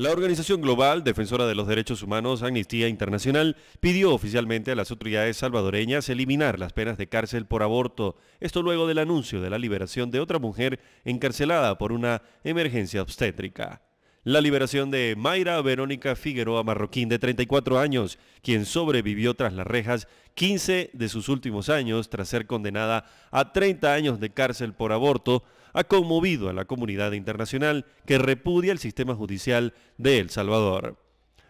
La organización global defensora de los derechos humanos Amnistía Internacional pidió oficialmente a las autoridades salvadoreñas eliminar las penas de cárcel por aborto, esto luego del anuncio de la liberación de otra mujer encarcelada por una emergencia obstétrica la liberación de Mayra Verónica Figueroa Marroquín, de 34 años, quien sobrevivió tras las rejas 15 de sus últimos años tras ser condenada a 30 años de cárcel por aborto, ha conmovido a la comunidad internacional que repudia el sistema judicial de El Salvador.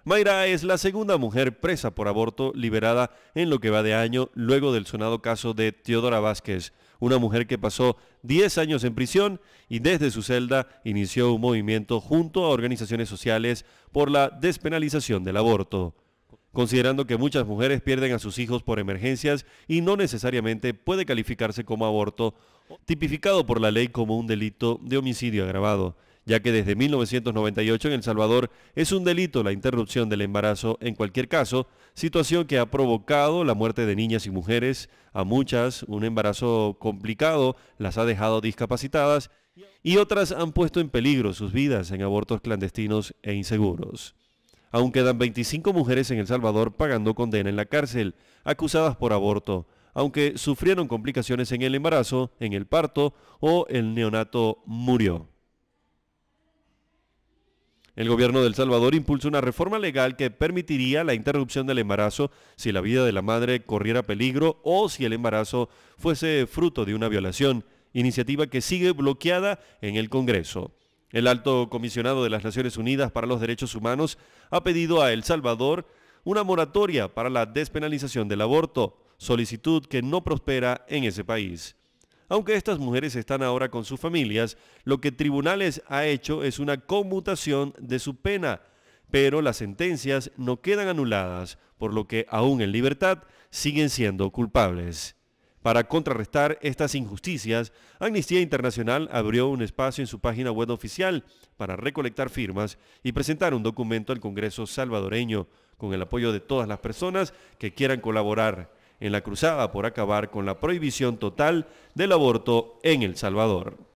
Mayra es la segunda mujer presa por aborto liberada en lo que va de año luego del sonado caso de Teodora Vázquez, una mujer que pasó 10 años en prisión y desde su celda inició un movimiento junto a organizaciones sociales por la despenalización del aborto. Considerando que muchas mujeres pierden a sus hijos por emergencias y no necesariamente puede calificarse como aborto, tipificado por la ley como un delito de homicidio agravado ya que desde 1998 en El Salvador es un delito la interrupción del embarazo en cualquier caso, situación que ha provocado la muerte de niñas y mujeres, a muchas un embarazo complicado las ha dejado discapacitadas y otras han puesto en peligro sus vidas en abortos clandestinos e inseguros. Aún quedan 25 mujeres en El Salvador pagando condena en la cárcel, acusadas por aborto, aunque sufrieron complicaciones en el embarazo, en el parto o el neonato murió. El gobierno El Salvador impulsa una reforma legal que permitiría la interrupción del embarazo si la vida de la madre corriera peligro o si el embarazo fuese fruto de una violación, iniciativa que sigue bloqueada en el Congreso. El alto comisionado de las Naciones Unidas para los Derechos Humanos ha pedido a El Salvador una moratoria para la despenalización del aborto, solicitud que no prospera en ese país aunque estas mujeres están ahora con sus familias, lo que tribunales ha hecho es una conmutación de su pena, pero las sentencias no quedan anuladas, por lo que aún en libertad siguen siendo culpables. Para contrarrestar estas injusticias, Amnistía Internacional abrió un espacio en su página web oficial para recolectar firmas y presentar un documento al Congreso salvadoreño, con el apoyo de todas las personas que quieran colaborar en la cruzada por acabar con la prohibición total del aborto en El Salvador.